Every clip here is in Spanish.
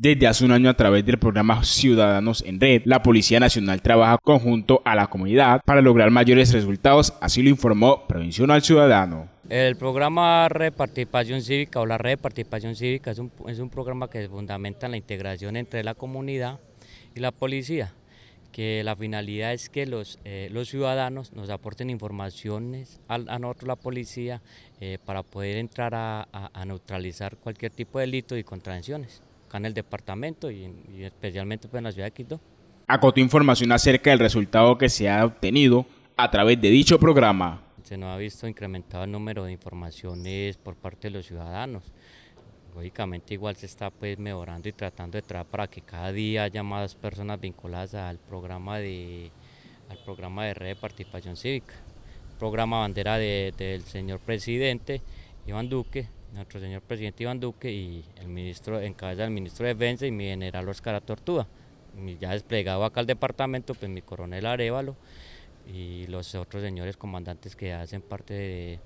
Desde hace un año a través del programa Ciudadanos en Red, la Policía Nacional trabaja conjunto a la comunidad para lograr mayores resultados, así lo informó Prevención al Ciudadano. El programa Red Participación Cívica o la Red Participación Cívica es un, programa que fundamenta la integración entre la comunidad y la policía, que la finalidad es que los, eh, los ciudadanos nos aporten informaciones a, nosotros la policía eh, para poder entrar a, a neutralizar cualquier tipo de delito y contravenciones acá en el departamento y, especialmente pues, en la ciudad de Quito. Acotó información acerca del resultado que se ha obtenido a través de dicho programa. Se nos ha visto incrementado el número de informaciones por parte de los ciudadanos. Lógicamente igual se está pues mejorando y tratando de traer para que cada día haya más personas vinculadas al programa de, al programa de red de participación cívica, programa bandera del señor presidente Iván Duque, nuestro señor presidente Iván Duque y el ministro, en cabeza del ministro de Defensa y mi general Oscar Tortúa. Ya desplegado acá al departamento, pues mi coronel Arevalo y los otros señores comandantes que hacen parte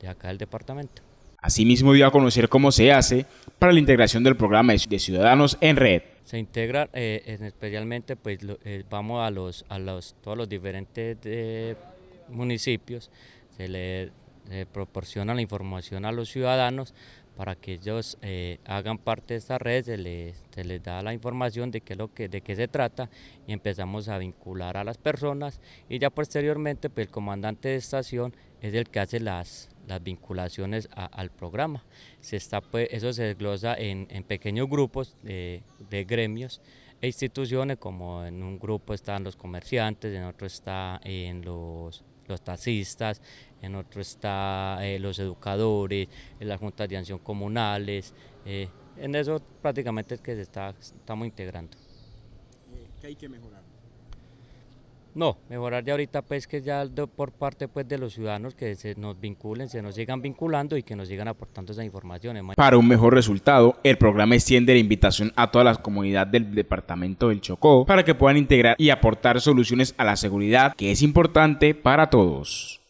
de, acá del departamento. Asimismo iba a conocer cómo se hace para la integración del programa de Ciudadanos en Red. Se integra eh, especialmente, pues eh, vamos a los, a los, todos los diferentes eh, municipios, se le se eh, proporciona la información a los ciudadanos para que ellos eh, hagan parte de esta red, se les, les, da la información de qué, lo que, de qué se trata y empezamos a vincular a las personas y ya posteriormente pues, el comandante de estación es el que hace las, las vinculaciones al programa. Se está, pues, eso se desglosa en, pequeños grupos de, de gremios e instituciones, como en un grupo están los comerciantes, en otro está en los los taxistas, en otro está eh, los educadores, en las juntas de acción comunales, eh, en eso prácticamente es que se está, estamos integrando. Eh, ¿Qué hay que mejorar? No, mejorar ya ahorita pues que ya por parte pues de los ciudadanos que se nos vinculen, se nos sigan vinculando y que nos sigan aportando esa información. Para un mejor resultado, el programa extiende la invitación a todas las comunidades del departamento del Chocó para que puedan integrar y aportar soluciones a la seguridad que es importante para todos.